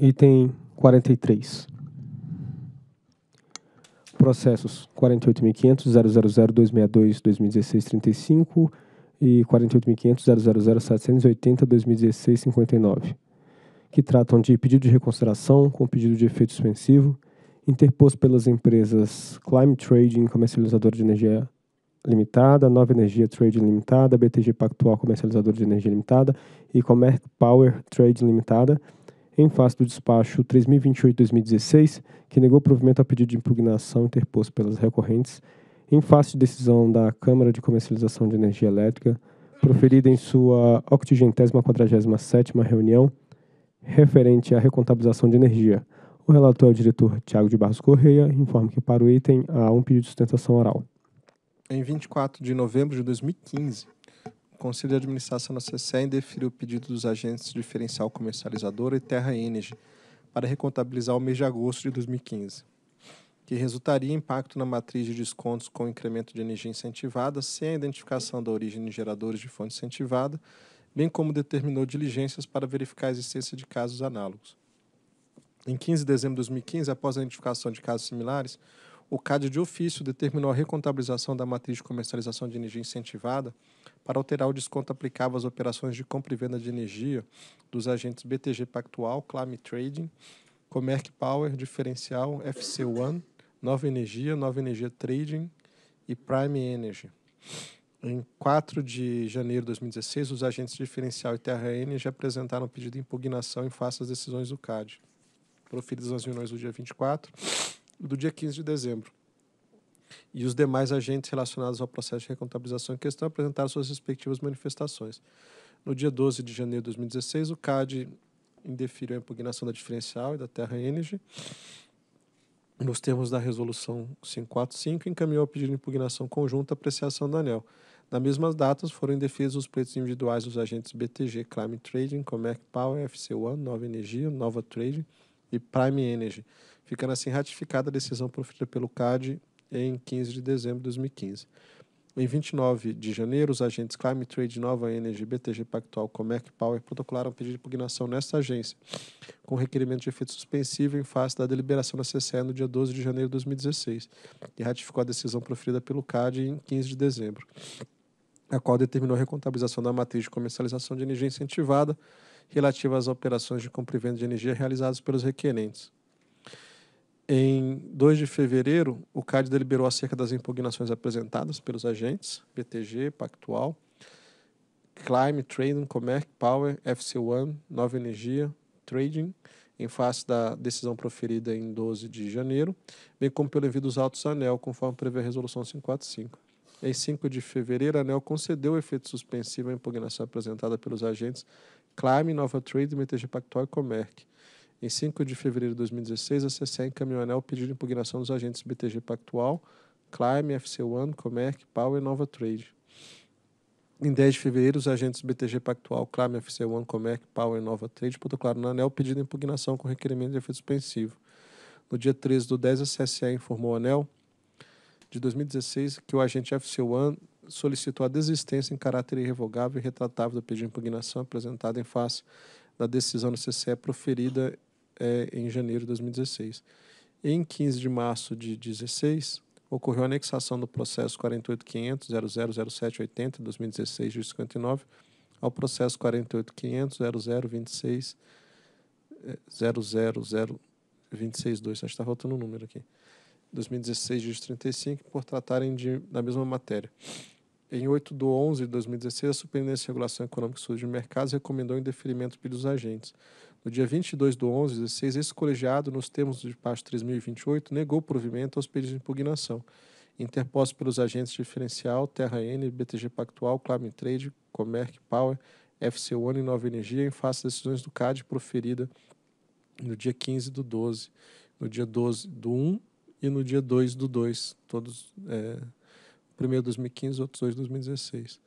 item 43. Processos 48.500.000.262.2016.35 e 48.500.000.780.2016.59, que tratam de pedido de reconsideração com pedido de efeito suspensivo, interposto pelas empresas Climate Trading, comercializadora de energia Limitada, Nova Energia Trade Limitada, BTG Pactual Comercializador de Energia Limitada e Comerc Power Trade Limitada, em face do despacho 3028-2016, que negou provimento a pedido de impugnação interposto pelas recorrentes, em face de decisão da Câmara de Comercialização de Energia Elétrica, proferida em sua 847ª reunião, referente à recontabilização de energia. O relator é o diretor Tiago de Barros Correia, informa que para o item há um pedido de sustentação oral. Em 24 de novembro de 2015, Conselho de Administração da CCE indeferiu o pedido dos agentes diferencial comercializadora e Terra Energy para recontabilizar o mês de agosto de 2015, que resultaria em impacto na matriz de descontos com incremento de energia incentivada sem a identificação da origem de geradores de fonte incentivada, bem como determinou diligências para verificar a existência de casos análogos. Em 15 de dezembro de 2015, após a identificação de casos similares, o CAD de ofício determinou a recontabilização da matriz de comercialização de energia incentivada para alterar o desconto aplicável às operações de compra e venda de energia dos agentes BTG Pactual, Climate Trading, Comerc Power, Diferencial, FC One, Nova Energia, Nova Energia Trading e Prime Energy. Em 4 de janeiro de 2016, os agentes Diferencial e Terra Energy apresentaram um pedido de impugnação em face às decisões do CAD, proferidas nas reuniões do dia 24 do dia 15 de dezembro. E os demais agentes relacionados ao processo de recontabilização em questão apresentaram suas respectivas manifestações. No dia 12 de janeiro de 2016, o CAD indeferiu a impugnação da diferencial e da Terra Energy, nos termos da Resolução 545, encaminhou o pedido de impugnação conjunta à apreciação do ANEL. Na mesmas datas, foram indeferidos os pleitos individuais dos agentes BTG Climate Trading, Comec Power, FC One, Nova Energia, Nova Trading e Prime Energy, ficando assim ratificada a decisão proferida pelo CAD em 15 de dezembro de 2015. Em 29 de janeiro, os agentes Climate Trade, Nova Energy, BTG Pactual, Comec Power protocolaram um pedido de impugnação nesta agência, com requerimento de efeito suspensivo em face da deliberação da CCE no dia 12 de janeiro de 2016, E ratificou a decisão proferida pelo CAD em 15 de dezembro, a qual determinou a recontabilização da matriz de comercialização de energia incentivada relativa às operações de compra e venda de energia realizadas pelos requerentes. Em 2 de fevereiro, o CAD deliberou acerca das impugnações apresentadas pelos agentes BTG, Pactual, Clime, Trading, Comerc, Power, FC One, Nova Energia, Trading, em face da decisão proferida em 12 de janeiro, bem como pelo envio dos autos ANEL, conforme prevê a Resolução 545. Em 5 de fevereiro, a ANEL concedeu o efeito suspensivo à impugnação apresentada pelos agentes Clime, Nova Trading, BTG Pactual e Comerc em 5 de fevereiro de 2016, a CCE encaminhou anel pedido de impugnação dos agentes BTG Pactual, Clime, FC One, Comerc, Power e Nova Trade. Em 10 de fevereiro, os agentes BTG Pactual, Clime, FC One, Comerc, Power e Nova Trade protocolaram no anel pedido de impugnação com requerimento de efeito suspensivo. No dia 13 do 10, a CSE informou o anel de 2016 que o agente FC One solicitou a desistência em caráter irrevogável e retratável do pedido de impugnação apresentado em face da decisão do CCE proferida é, em janeiro de 2016. Em 15 de março de 16 ocorreu a anexação do processo 48.500.000780/2016-59 ao processo 48.500.0026.000.262. É, acho que está faltando um número aqui. 2016, juiz 35, por tratarem de, da mesma matéria. Em 8 de 11 de 2016, a Superintendência de Regulação Econômica e Estudo de Mercados recomendou o indeferimento pelos agentes no dia 22 do 11 16, esse colegiado, nos termos do despacho 3028, negou provimento aos pedidos de impugnação, interposto pelos agentes diferencial Terra N, BTG Pactual, Climate Trade, Comerc Power, FC One e Nova Energia, em face das decisões do CAD proferida no dia 15 do 12, no dia 12 do 1 e no dia 2 do 2, todos, é, primeiro 2015, outros dois 2016.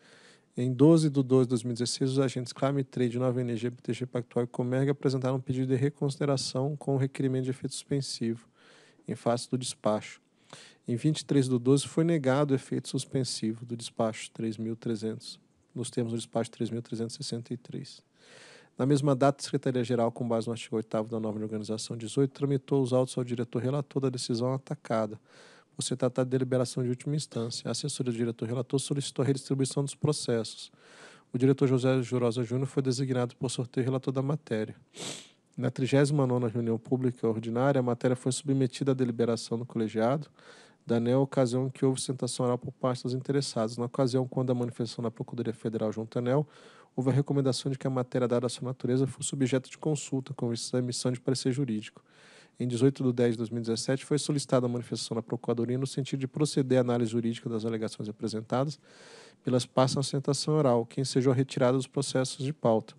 Em 12 de 12 de 2016, os agentes Climate Trade, Nova Energia, BTG Pactual e Comerg apresentaram um pedido de reconsideração com o requerimento de efeito suspensivo em face do despacho. Em 23 de 12 foi negado o efeito suspensivo do despacho 3.300, nos termos do despacho 3.363. Na mesma data, a Secretaria-Geral, com base no artigo 8 da norma de organização 18, tramitou os autos ao diretor relator da decisão atacada, por se tratar de deliberação de última instância. A assessoria do diretor relator solicitou a redistribuição dos processos. O diretor José Jurosa Júnior foi designado por sorteio relator da matéria. Na 39 reunião pública ordinária, a matéria foi submetida à deliberação do colegiado, da NEL, ocasião que houve sentação oral por parte dos interessados. Na ocasião, quando a manifestação da Procuradoria Federal junto à ANEL, houve a recomendação de que a matéria dada à sua natureza fosse objeto de consulta com a emissão de parecer jurídico em 18 de 10 de 2017, foi solicitada a manifestação da Procuradoria no sentido de proceder à análise jurídica das alegações apresentadas pelas partes na sustentação oral, que ensejou a retirada dos processos de pauta.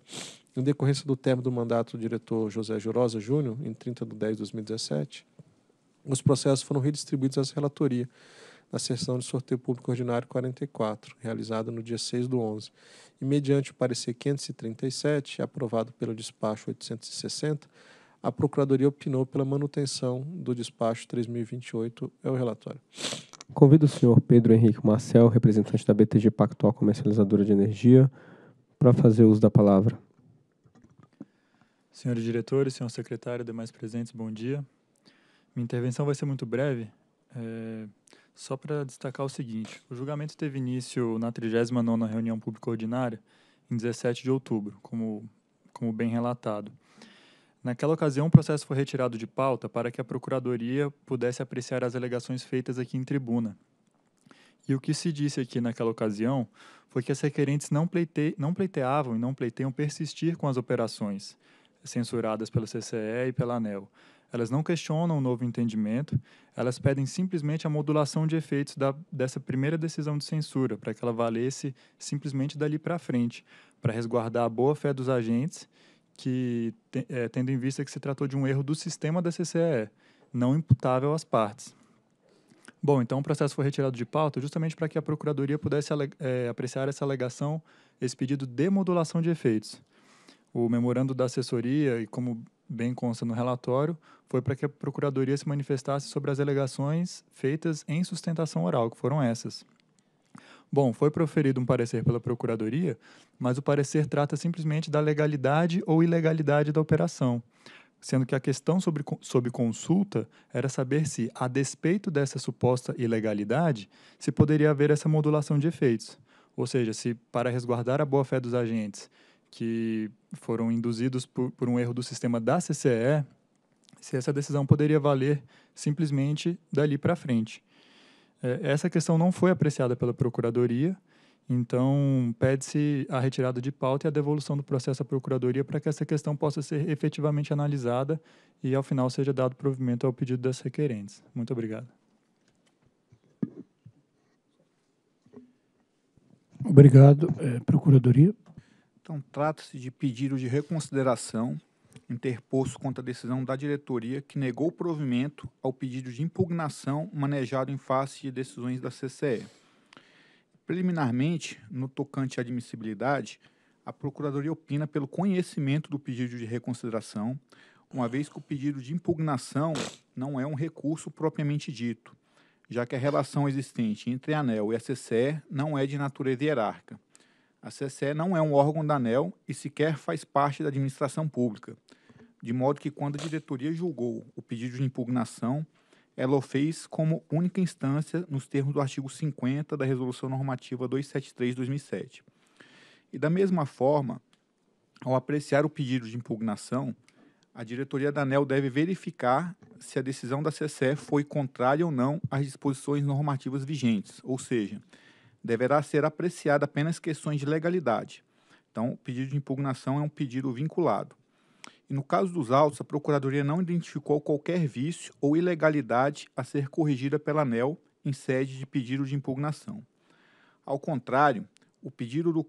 Em decorrência do termo do mandato do diretor José Jurosa Júnior, em 30 de 10 de 2017, os processos foram redistribuídos à relatoria na sessão de sorteio público ordinário 44, realizada no dia 6 do 11, e mediante o parecer 537, aprovado pelo despacho 860, a Procuradoria opinou pela manutenção do despacho 3028, é o relatório. Convido o senhor Pedro Henrique Marcel, representante da BTG Pactual Comercializadora de Energia, para fazer uso da palavra. Senhores diretores, senhor secretário, demais presentes, bom dia. Minha intervenção vai ser muito breve, é, só para destacar o seguinte: o julgamento teve início na 39 reunião pública ordinária, em 17 de outubro, como, como bem relatado. Naquela ocasião, o processo foi retirado de pauta para que a Procuradoria pudesse apreciar as alegações feitas aqui em tribuna. E o que se disse aqui naquela ocasião foi que as requerentes não, pleite, não pleiteavam e não pleiteiam persistir com as operações censuradas pela CCE e pela ANEL. Elas não questionam o novo entendimento, elas pedem simplesmente a modulação de efeitos da, dessa primeira decisão de censura, para que ela valesse simplesmente dali para frente, para resguardar a boa fé dos agentes que, é, tendo em vista que se tratou de um erro do sistema da CCE, não imputável às partes. Bom, então o processo foi retirado de pauta justamente para que a Procuradoria pudesse é, apreciar essa alegação, esse pedido de modulação de efeitos. O memorando da assessoria, e como bem consta no relatório, foi para que a Procuradoria se manifestasse sobre as alegações feitas em sustentação oral, que foram essas. Bom, foi proferido um parecer pela Procuradoria, mas o parecer trata simplesmente da legalidade ou ilegalidade da operação, sendo que a questão sobre, sobre consulta era saber se, a despeito dessa suposta ilegalidade, se poderia haver essa modulação de efeitos. Ou seja, se, para resguardar a boa-fé dos agentes que foram induzidos por, por um erro do sistema da CCE, se essa decisão poderia valer simplesmente dali para frente. É, essa questão não foi apreciada pela Procuradoria, então pede-se a retirada de pauta e a devolução do processo à Procuradoria para que essa questão possa ser efetivamente analisada e, ao final, seja dado provimento ao pedido das requerentes. Muito obrigado. Obrigado, é, Procuradoria. Então, trata-se de pedido de reconsideração interposto contra a decisão da diretoria que negou provimento ao pedido de impugnação manejado em face de decisões da CCE. Preliminarmente, no tocante à admissibilidade, a Procuradoria opina pelo conhecimento do pedido de reconsideração, uma vez que o pedido de impugnação não é um recurso propriamente dito, já que a relação existente entre a ANEL e a CCE não é de natureza hierárquica. A CCE não é um órgão da ANEL e sequer faz parte da administração pública de modo que quando a diretoria julgou o pedido de impugnação, ela o fez como única instância nos termos do artigo 50 da Resolução Normativa 273/2007. E da mesma forma, ao apreciar o pedido de impugnação, a diretoria da ANEL deve verificar se a decisão da CCE foi contrária ou não às disposições normativas vigentes, ou seja, deverá ser apreciada apenas questões de legalidade. Então, o pedido de impugnação é um pedido vinculado e, no caso dos autos, a Procuradoria não identificou qualquer vício ou ilegalidade a ser corrigida pela ANEL em sede de pedido de impugnação. Ao contrário, o pedido do,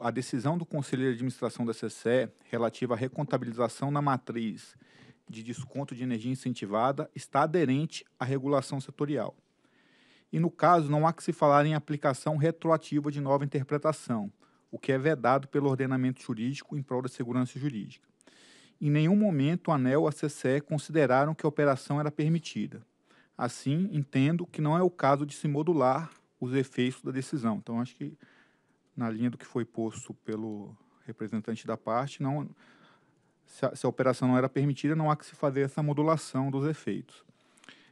a decisão do Conselho de Administração da CCE relativa à recontabilização na matriz de desconto de energia incentivada está aderente à regulação setorial. E, no caso, não há que se falar em aplicação retroativa de nova interpretação, o que é vedado pelo ordenamento jurídico em prol da segurança jurídica. Em nenhum momento o ANEL ou a CCE consideraram que a operação era permitida. Assim, entendo que não é o caso de se modular os efeitos da decisão. Então, acho que na linha do que foi posto pelo representante da parte, não, se a, se a operação não era permitida, não há que se fazer essa modulação dos efeitos.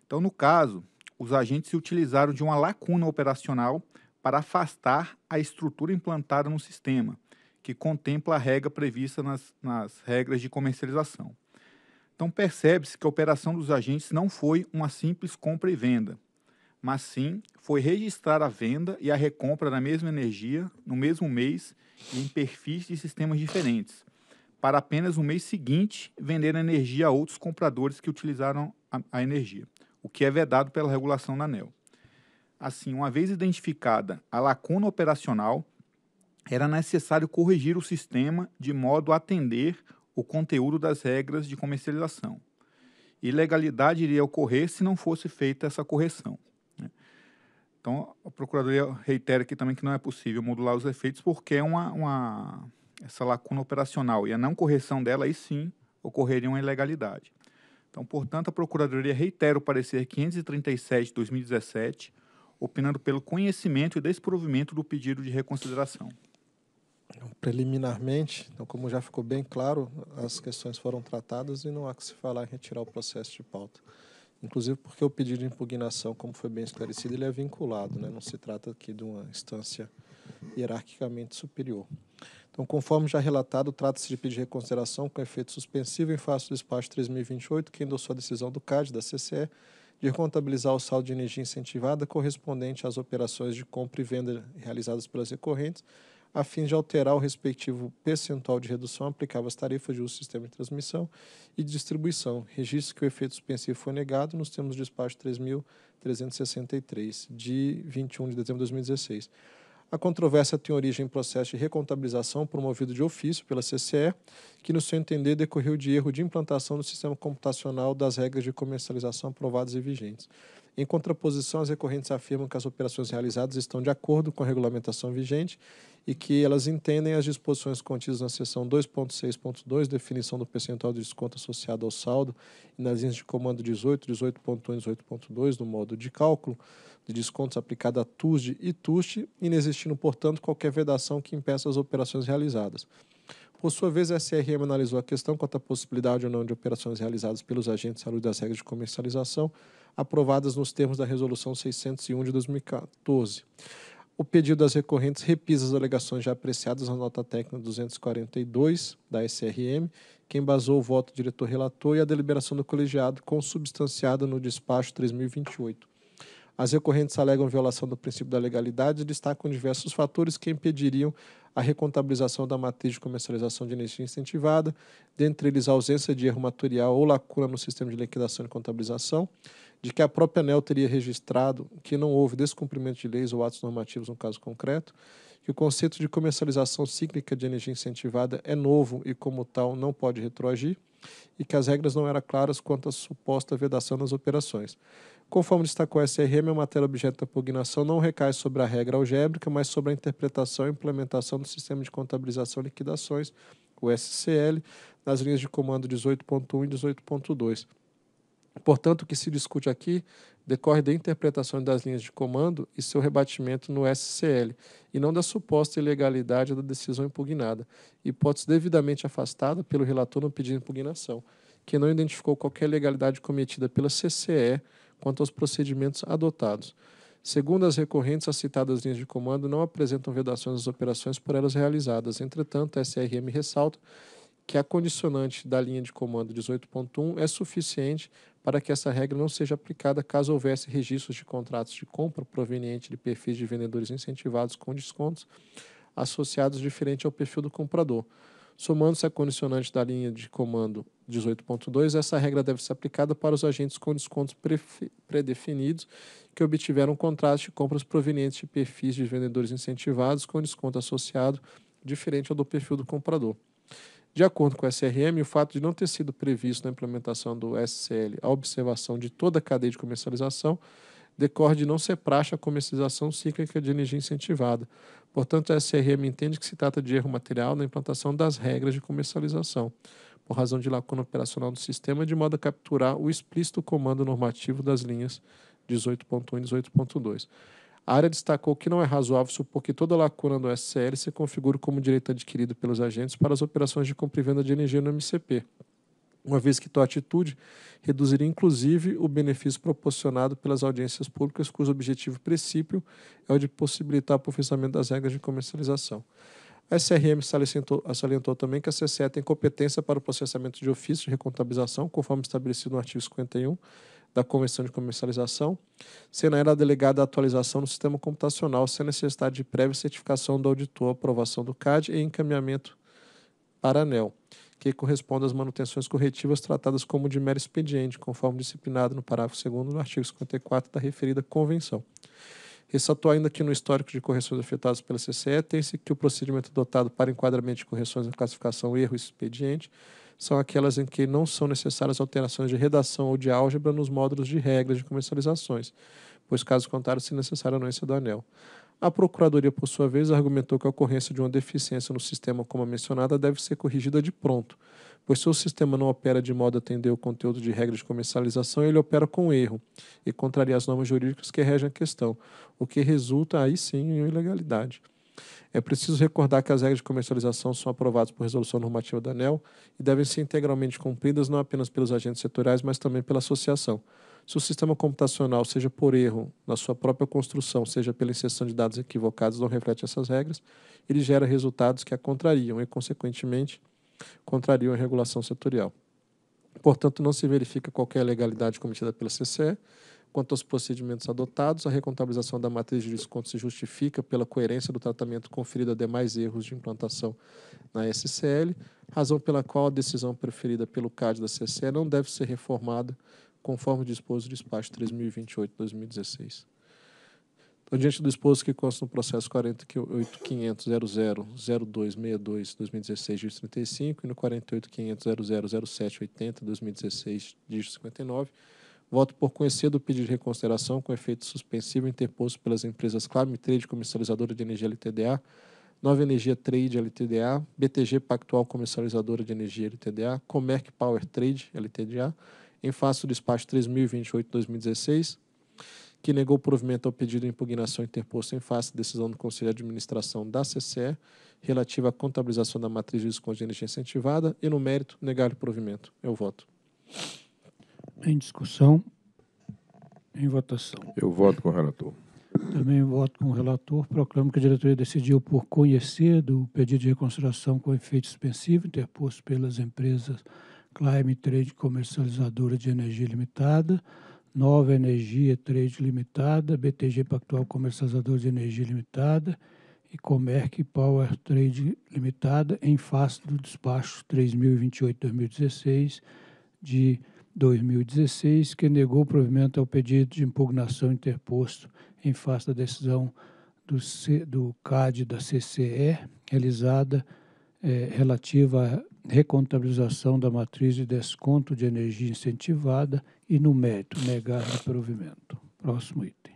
Então, no caso, os agentes se utilizaram de uma lacuna operacional para afastar a estrutura implantada no sistema, que contempla a regra prevista nas, nas regras de comercialização. Então, percebe-se que a operação dos agentes não foi uma simples compra e venda, mas sim foi registrar a venda e a recompra da mesma energia no mesmo mês em perfis de sistemas diferentes, para apenas no mês seguinte vender a energia a outros compradores que utilizaram a, a energia, o que é vedado pela regulação da ANEL. Assim, uma vez identificada a lacuna operacional, era necessário corrigir o sistema de modo a atender o conteúdo das regras de comercialização. Ilegalidade iria ocorrer se não fosse feita essa correção. Né? Então, a Procuradoria reitera aqui também que não é possível modular os efeitos porque é uma, uma essa lacuna operacional e a não correção dela, aí sim, ocorreria uma ilegalidade. Então, portanto, a Procuradoria reitera o parecer 537 de 2017, opinando pelo conhecimento e desprovimento do pedido de reconsideração. Então, preliminarmente, então, como já ficou bem claro, as questões foram tratadas e não há que se falar em retirar o processo de pauta. Inclusive porque o pedido de impugnação, como foi bem esclarecido, ele é vinculado, né? não se trata aqui de uma instância hierarquicamente superior. Então, conforme já relatado, trata-se de pedir reconsideração com efeito suspensivo em face do despacho 3028, que endossou a decisão do CAD, da CCE, de contabilizar o saldo de energia incentivada correspondente às operações de compra e venda realizadas pelas recorrentes, a fim de alterar o respectivo percentual de redução aplicável às tarifas de uso do sistema de transmissão e distribuição. Registro que o efeito suspensivo foi negado nos termos do despacho 3.363, de 21 de dezembro de 2016. A controvérsia tem origem em processo de recontabilização promovido de ofício pela CCE, que, no seu entender, decorreu de erro de implantação do sistema computacional das regras de comercialização aprovadas e vigentes. Em contraposição, as recorrentes afirmam que as operações realizadas estão de acordo com a regulamentação vigente e que elas entendem as disposições contidas na seção 2.6.2, definição do percentual de desconto associado ao saldo, e nas linhas de comando 18, 18.1 e 18.2 do modo de cálculo de descontos aplicado a TUSD e TUST, inexistindo, portanto, qualquer vedação que impeça as operações realizadas. Por sua vez, a SRM analisou a questão quanto à possibilidade ou não de operações realizadas pelos agentes à luz das regras de comercialização, aprovadas nos termos da Resolução 601 de 2014. O pedido das recorrentes repisa as alegações já apreciadas na nota técnica 242 da SRM, que embasou o voto do diretor relator e a deliberação do colegiado consubstanciada no despacho 3028. As recorrentes alegam violação do princípio da legalidade e destacam diversos fatores que impediriam a recontabilização da matriz de comercialização de energia incentivada, dentre eles a ausência de erro material ou lacuna no sistema de liquidação e contabilização, de que a própria ANEL teria registrado que não houve descumprimento de leis ou atos normativos no caso concreto, que o conceito de comercialização cíclica de energia incentivada é novo e, como tal, não pode retroagir, e que as regras não eram claras quanto à suposta vedação das operações. Conforme destacou a SRM, a matéria objeto da impugnação não recai sobre a regra algébrica, mas sobre a interpretação e implementação do Sistema de Contabilização e Liquidações, o SCL, nas linhas de comando 18.1 e 18.2 Portanto, o que se discute aqui decorre da interpretação das linhas de comando e seu rebatimento no SCL, e não da suposta ilegalidade da decisão impugnada, hipótese devidamente afastada pelo relator no pedido de impugnação, que não identificou qualquer legalidade cometida pela CCE quanto aos procedimentos adotados. Segundo as recorrentes, as citadas linhas de comando não apresentam vedações às operações por elas realizadas. Entretanto, a SRM ressalta que a condicionante da linha de comando 18.1 é suficiente para que essa regra não seja aplicada caso houvesse registros de contratos de compra proveniente de perfis de vendedores incentivados com descontos associados diferente ao perfil do comprador. Somando-se a condicionante da linha de comando 18.2, essa regra deve ser aplicada para os agentes com descontos predefinidos que obtiveram contratos de compras provenientes de perfis de vendedores incentivados com desconto associado diferente ao do perfil do comprador. De acordo com o SRM, o fato de não ter sido previsto na implementação do SCL a observação de toda a cadeia de comercialização decorre de não ser praxe a comercialização cíclica de energia incentivada. Portanto, a SRM entende que se trata de erro material na implantação das regras de comercialização, por razão de lacuna operacional do sistema, de modo a capturar o explícito comando normativo das linhas 18.1 e 18.2. A área destacou que não é razoável supor que toda lacuna do SCL se configure como direito adquirido pelos agentes para as operações de compra e venda de energia no MCP, uma vez que tal atitude reduziria inclusive o benefício proporcionado pelas audiências públicas, cujo objetivo princípio é o de possibilitar o processamento das regras de comercialização. A SRM salientou, salientou também que a CCE tem competência para o processamento de ofício de recontabilização, conforme estabelecido no artigo 51 da Convenção de Comercialização, sendo ela delegada à atualização no sistema computacional sem necessidade de prévia certificação do auditor, aprovação do CAD e encaminhamento para ANEL, que corresponde às manutenções corretivas tratadas como de mero expediente, conforme disciplinado no parágrafo 2 do artigo 54 da referida Convenção. Ressaltou ainda que no histórico de correções afetadas pela CCE tem-se que o procedimento adotado para enquadramento de correções na classificação erro expediente são aquelas em que não são necessárias alterações de redação ou de álgebra nos módulos de regras de comercializações, pois caso contrário, se necessária a anuência do anel. A Procuradoria, por sua vez, argumentou que a ocorrência de uma deficiência no sistema, como a mencionada, deve ser corrigida de pronto, pois se o sistema não opera de modo a atender o conteúdo de regras de comercialização, ele opera com erro e contraria as normas jurídicas que regem a questão, o que resulta aí sim em ilegalidade. É preciso recordar que as regras de comercialização são aprovadas por resolução normativa da ANEL e devem ser integralmente cumpridas não apenas pelos agentes setoriais, mas também pela associação. Se o sistema computacional, seja por erro na sua própria construção, seja pela inserção de dados equivocados, não reflete essas regras, ele gera resultados que a contrariam e, consequentemente, contrariam a regulação setorial. Portanto, não se verifica qualquer legalidade cometida pela CCE, Quanto aos procedimentos adotados, a recontabilização da matriz de desconto se justifica pela coerência do tratamento conferido a demais erros de implantação na SCL, razão pela qual a decisão preferida pelo CAD da CCE não deve ser reformada, conforme disposto o despacho 3028-2016. Então, diante do exposto que consta no processo 48.500.00.0262.2016, dígito 35, e no 48.500.00.07.80.2016, dígito 59, Voto por conhecer do pedido de reconsideração com efeito suspensivo interposto pelas empresas Clame Trade Comercializadora de Energia LTDA, Nova Energia Trade LTDA, BTG Pactual Comercializadora de Energia LTDA, Comerc Power Trade LTDA, em face do despacho 3028-2016, que negou provimento ao pedido de impugnação interposto em face da decisão do Conselho de Administração da CCE relativa à contabilização da matriz de desconto de energia incentivada e, no mérito, negar o provimento. Eu voto. Em discussão. Em votação. Eu voto com o relator. Também voto com o relator. Proclamo que a diretoria decidiu por conhecer do pedido de reconsideração com efeito suspensivo interposto pelas empresas Climate Trade Comercializadora de Energia Limitada, Nova Energia Trade Limitada, BTG Pactual Comercializadora de Energia Limitada e Comerc Power Trade Limitada, em face do despacho 3028-2016 de 2016, que negou provimento ao pedido de impugnação interposto em face da decisão do, C, do CAD da CCE, realizada é, relativa à recontabilização da matriz de desconto de energia incentivada e, no mérito, negar o provimento. Próximo item.